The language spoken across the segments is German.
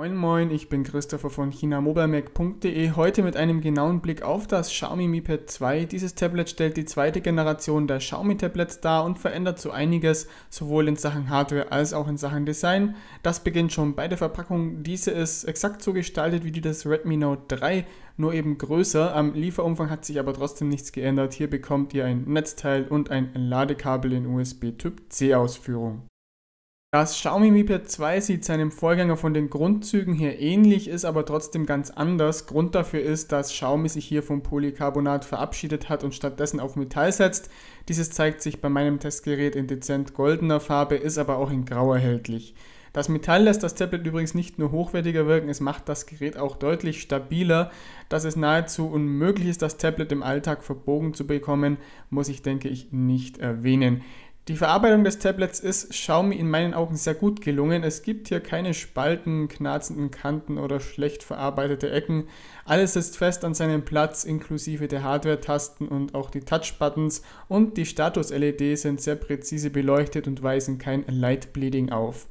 Moin Moin, ich bin Christopher von chinamobilemac.de. Heute mit einem genauen Blick auf das Xiaomi Mi Pad 2. Dieses Tablet stellt die zweite Generation der Xiaomi Tablets dar und verändert so einiges, sowohl in Sachen Hardware als auch in Sachen Design. Das beginnt schon bei der Verpackung. Diese ist exakt so gestaltet wie die des Redmi Note 3, nur eben größer. Am Lieferumfang hat sich aber trotzdem nichts geändert. Hier bekommt ihr ein Netzteil und ein Ladekabel in USB Typ C Ausführung. Das Xiaomi Mi Pad 2 sieht seinem Vorgänger von den Grundzügen her ähnlich, ist aber trotzdem ganz anders. Grund dafür ist, dass Xiaomi sich hier vom Polycarbonat verabschiedet hat und stattdessen auf Metall setzt. Dieses zeigt sich bei meinem Testgerät in dezent goldener Farbe, ist aber auch in grau erhältlich. Das Metall lässt das Tablet übrigens nicht nur hochwertiger wirken, es macht das Gerät auch deutlich stabiler. Dass es nahezu unmöglich ist, das Tablet im Alltag verbogen zu bekommen, muss ich denke ich nicht erwähnen. Die Verarbeitung des Tablets ist Xiaomi in meinen Augen sehr gut gelungen. Es gibt hier keine Spalten, knarzenden Kanten oder schlecht verarbeitete Ecken. Alles ist fest an seinem Platz, inklusive der Hardware-Tasten und auch die Touch-Buttons und die Status-LED sind sehr präzise beleuchtet und weisen kein Light-Bleeding auf.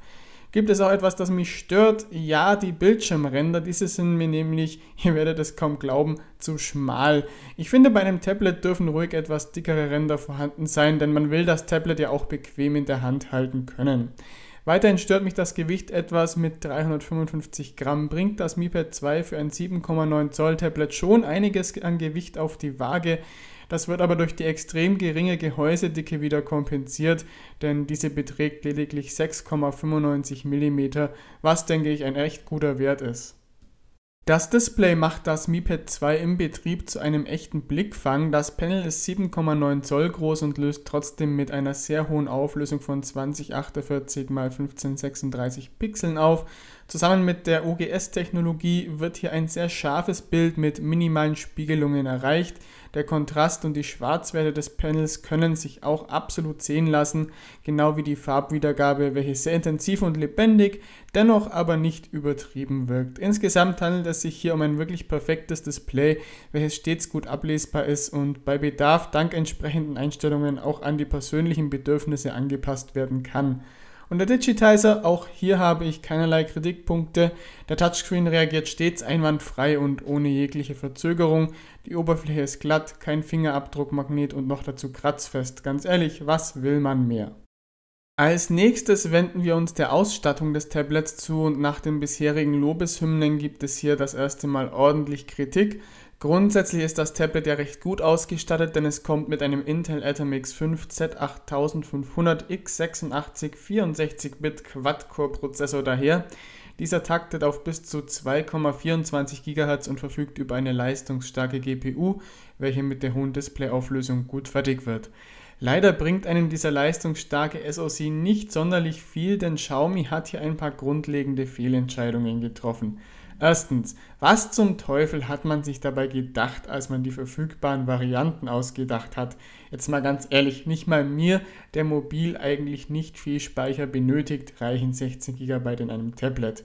Gibt es auch etwas, das mich stört? Ja, die Bildschirmränder, diese sind mir nämlich, ihr werdet es kaum glauben, zu schmal. Ich finde, bei einem Tablet dürfen ruhig etwas dickere Ränder vorhanden sein, denn man will das Tablet ja auch bequem in der Hand halten können. Weiterhin stört mich das Gewicht etwas mit 355 Gramm. Bringt das MiPad 2 für ein 7,9 Zoll Tablet schon einiges an Gewicht auf die Waage, das wird aber durch die extrem geringe Gehäusedicke wieder kompensiert, denn diese beträgt lediglich 6,95 mm, was denke ich ein echt guter Wert ist. Das Display macht das Mi Pad 2 im Betrieb zu einem echten Blickfang. Das Panel ist 7,9 Zoll groß und löst trotzdem mit einer sehr hohen Auflösung von 2048 x 1536 Pixeln auf Zusammen mit der OGS-Technologie wird hier ein sehr scharfes Bild mit minimalen Spiegelungen erreicht. Der Kontrast und die Schwarzwerte des Panels können sich auch absolut sehen lassen, genau wie die Farbwiedergabe, welche sehr intensiv und lebendig, dennoch aber nicht übertrieben wirkt. Insgesamt handelt es sich hier um ein wirklich perfektes Display, welches stets gut ablesbar ist und bei Bedarf dank entsprechenden Einstellungen auch an die persönlichen Bedürfnisse angepasst werden kann. Und der Digitizer, auch hier habe ich keinerlei Kritikpunkte. Der Touchscreen reagiert stets einwandfrei und ohne jegliche Verzögerung. Die Oberfläche ist glatt, kein Fingerabdruckmagnet und noch dazu kratzfest. Ganz ehrlich, was will man mehr? Als nächstes wenden wir uns der Ausstattung des Tablets zu und nach den bisherigen Lobeshymnen gibt es hier das erste Mal ordentlich Kritik. Grundsätzlich ist das Tablet ja recht gut ausgestattet, denn es kommt mit einem Intel Atom X5 Z8500 x86 64-Bit Quad-Core-Prozessor daher. Dieser taktet auf bis zu 2,24 GHz und verfügt über eine leistungsstarke GPU, welche mit der hohen Displayauflösung gut fertig wird. Leider bringt einem dieser leistungsstarke SoC nicht sonderlich viel, denn Xiaomi hat hier ein paar grundlegende Fehlentscheidungen getroffen. Erstens, was zum Teufel hat man sich dabei gedacht, als man die verfügbaren Varianten ausgedacht hat? Jetzt mal ganz ehrlich, nicht mal mir, der mobil eigentlich nicht viel Speicher benötigt, reichen 16 GB in einem Tablet.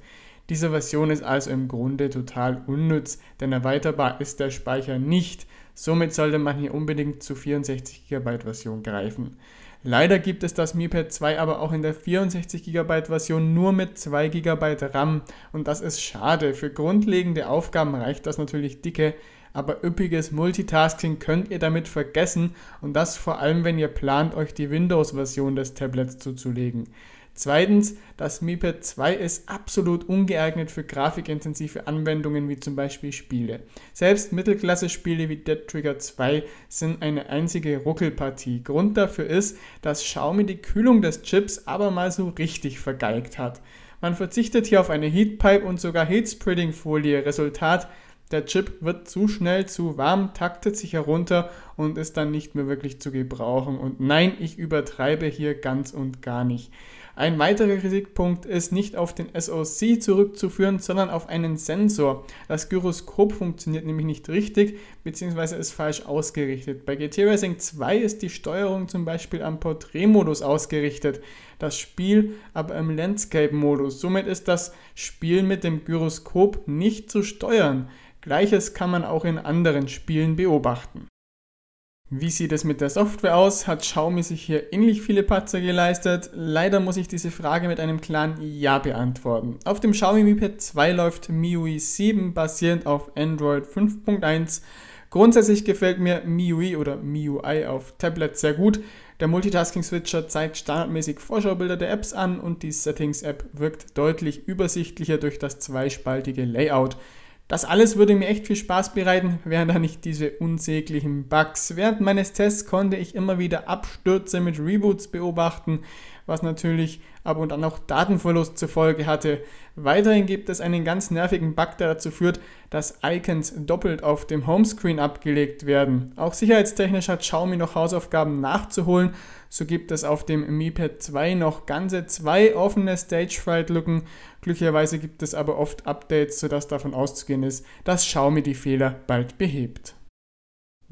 Diese Version ist also im Grunde total unnütz, denn erweiterbar ist der Speicher nicht. Somit sollte man hier unbedingt zur 64 GB Version greifen. Leider gibt es das Mi Pad 2 aber auch in der 64 GB Version nur mit 2 GB RAM und das ist schade. Für grundlegende Aufgaben reicht das natürlich dicke, aber üppiges Multitasking könnt ihr damit vergessen und das vor allem, wenn ihr plant, euch die Windows-Version des Tablets zuzulegen. Zweitens, das MiPad 2 ist absolut ungeeignet für grafikintensive Anwendungen wie zum Beispiel Spiele. Selbst Mittelklasse-Spiele wie Dead Trigger 2 sind eine einzige Ruckelpartie. Grund dafür ist, dass Xiaomi die Kühlung des Chips aber mal so richtig vergeigt hat. Man verzichtet hier auf eine Heatpipe und sogar Heatspreading-Folie. Resultat, der Chip wird zu schnell zu warm, taktet sich herunter und ist dann nicht mehr wirklich zu gebrauchen. Und nein, ich übertreibe hier ganz und gar nicht. Ein weiterer Kritikpunkt ist nicht auf den SOC zurückzuführen, sondern auf einen Sensor. Das Gyroskop funktioniert nämlich nicht richtig bzw. ist falsch ausgerichtet. Bei GT Racing 2 ist die Steuerung zum Beispiel am Porträtmodus ausgerichtet, das Spiel aber im Landscape-Modus. Somit ist das Spiel mit dem Gyroskop nicht zu steuern. Gleiches kann man auch in anderen Spielen beobachten. Wie sieht es mit der Software aus? Hat Xiaomi sich hier ähnlich viele Patzer geleistet? Leider muss ich diese Frage mit einem klaren Ja beantworten. Auf dem Xiaomi Mi Pad 2 läuft MIUI 7 basierend auf Android 5.1. Grundsätzlich gefällt mir MIUI oder MIUI auf Tablet sehr gut. Der Multitasking-Switcher zeigt standardmäßig Vorschaubilder der Apps an und die Settings-App wirkt deutlich übersichtlicher durch das zweispaltige Layout. Das alles würde mir echt viel Spaß bereiten, wären da nicht diese unsäglichen Bugs. Während meines Tests konnte ich immer wieder Abstürze mit Reboots beobachten was natürlich ab und an auch Datenverlust zur Folge hatte. Weiterhin gibt es einen ganz nervigen Bug, der dazu führt, dass Icons doppelt auf dem Homescreen abgelegt werden. Auch sicherheitstechnisch hat Xiaomi noch Hausaufgaben nachzuholen. So gibt es auf dem Mi Pad 2 noch ganze zwei offene Stage-Fright-Lücken. Glücklicherweise gibt es aber oft Updates, sodass davon auszugehen ist, dass Xiaomi die Fehler bald behebt.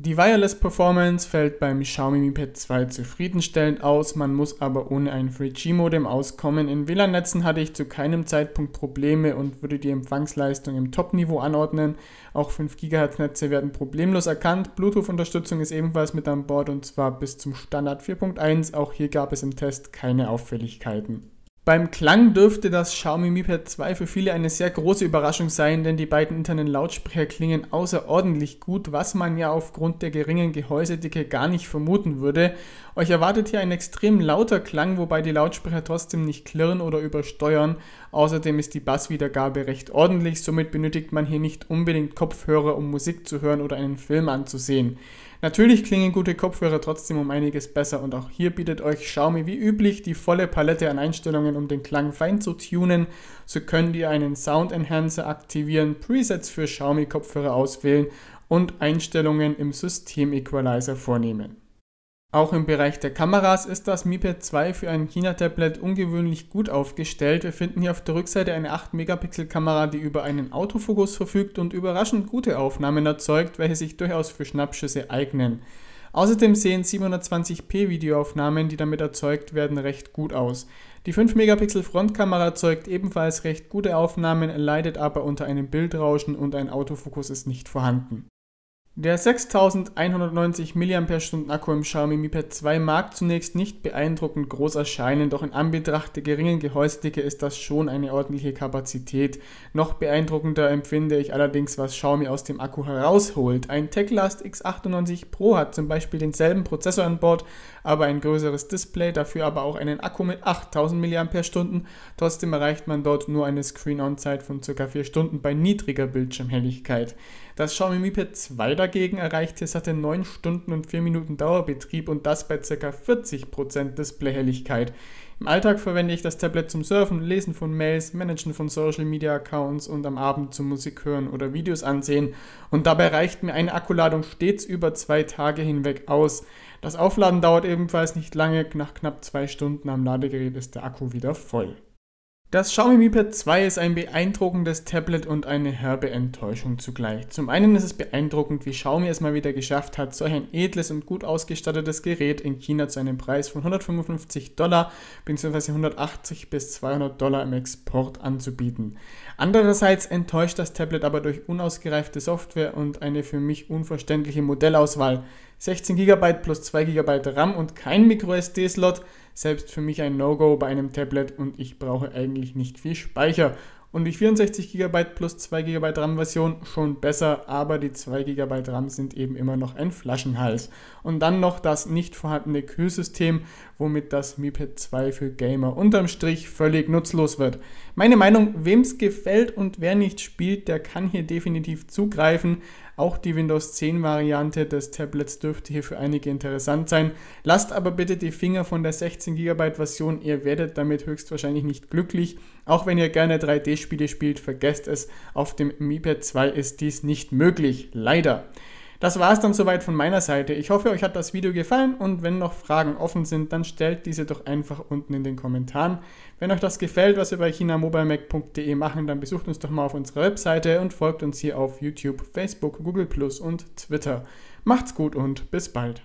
Die Wireless Performance fällt beim Xiaomi Mi Pad 2 zufriedenstellend aus, man muss aber ohne ein 3G-Modem auskommen. In WLAN-Netzen hatte ich zu keinem Zeitpunkt Probleme und würde die Empfangsleistung im Top-Niveau anordnen. Auch 5 GHz Netze werden problemlos erkannt. Bluetooth-Unterstützung ist ebenfalls mit an Bord und zwar bis zum Standard 4.1. Auch hier gab es im Test keine Auffälligkeiten. Beim Klang dürfte das Xiaomi Mi Pad 2 für viele eine sehr große Überraschung sein, denn die beiden internen Lautsprecher klingen außerordentlich gut, was man ja aufgrund der geringen Gehäusedicke gar nicht vermuten würde. Euch erwartet hier ein extrem lauter Klang, wobei die Lautsprecher trotzdem nicht klirren oder übersteuern Außerdem ist die Basswiedergabe recht ordentlich, somit benötigt man hier nicht unbedingt Kopfhörer, um Musik zu hören oder einen Film anzusehen. Natürlich klingen gute Kopfhörer trotzdem um einiges besser und auch hier bietet euch Xiaomi wie üblich die volle Palette an Einstellungen, um den Klang fein zu tunen. So könnt ihr einen Sound Enhancer aktivieren, Presets für Xiaomi Kopfhörer auswählen und Einstellungen im System Equalizer vornehmen. Auch im Bereich der Kameras ist das Mi Pad 2 für ein China-Tablet ungewöhnlich gut aufgestellt. Wir finden hier auf der Rückseite eine 8-Megapixel-Kamera, die über einen Autofokus verfügt und überraschend gute Aufnahmen erzeugt, welche sich durchaus für Schnappschüsse eignen. Außerdem sehen 720p Videoaufnahmen, die damit erzeugt werden, recht gut aus. Die 5 Megapixel Frontkamera erzeugt ebenfalls recht gute Aufnahmen, leidet aber unter einem Bildrauschen und ein Autofokus ist nicht vorhanden. Der 6190 mAh Akku im Xiaomi Mi Pad 2 mag zunächst nicht beeindruckend groß erscheinen, doch in Anbetracht der geringen Gehäusedicke ist das schon eine ordentliche Kapazität. Noch beeindruckender empfinde ich allerdings, was Xiaomi aus dem Akku herausholt. Ein TechLast X98 Pro hat zum Beispiel denselben Prozessor an Bord, aber ein größeres Display, dafür aber auch einen Akku mit 8000 mAh. Trotzdem erreicht man dort nur eine Screen-On-Zeit von ca. 4 Stunden bei niedriger Bildschirmhelligkeit. Das Xiaomi Mi Pad 2 dagegen erreicht hier satte 9 Stunden und 4 Minuten Dauerbetrieb und das bei ca. 40% Displayhelligkeit. Im Alltag verwende ich das Tablet zum Surfen, Lesen von Mails, Managen von Social Media Accounts und am Abend zum Musik hören oder Videos ansehen. Und dabei reicht mir eine Akkuladung stets über zwei Tage hinweg aus. Das Aufladen dauert ebenfalls nicht lange, nach knapp zwei Stunden am Ladegerät ist der Akku wieder voll. Das Xiaomi Mi Pad 2 ist ein beeindruckendes Tablet und eine herbe Enttäuschung zugleich. Zum einen ist es beeindruckend, wie Xiaomi es mal wieder geschafft hat, solch ein edles und gut ausgestattetes Gerät in China zu einem Preis von 155 Dollar bzw. 180 bis 200 Dollar im Export anzubieten. Andererseits enttäuscht das Tablet aber durch unausgereifte Software und eine für mich unverständliche Modellauswahl. 16 GB plus 2 GB RAM und kein MicroSD-Slot – selbst für mich ein No-Go bei einem Tablet und ich brauche eigentlich nicht viel Speicher und die 64 GB plus 2 GB RAM-Version schon besser, aber die 2 GB RAM sind eben immer noch ein Flaschenhals. Und dann noch das nicht vorhandene Kühlsystem, womit das Mi Pad 2 für Gamer unterm Strich völlig nutzlos wird. Meine Meinung, wem es gefällt und wer nicht spielt, der kann hier definitiv zugreifen. Auch die Windows 10 Variante des Tablets dürfte hier für einige interessant sein. Lasst aber bitte die Finger von der 16 GB Version, ihr werdet damit höchstwahrscheinlich nicht glücklich. Auch wenn ihr gerne 3D-Spiele spielt, vergesst es, auf dem MiPad 2 ist dies nicht möglich, leider. Das war es dann soweit von meiner Seite. Ich hoffe, euch hat das Video gefallen und wenn noch Fragen offen sind, dann stellt diese doch einfach unten in den Kommentaren. Wenn euch das gefällt, was wir bei chinamobilemac.de machen, dann besucht uns doch mal auf unserer Webseite und folgt uns hier auf YouTube, Facebook, Google Plus und Twitter. Macht's gut und bis bald.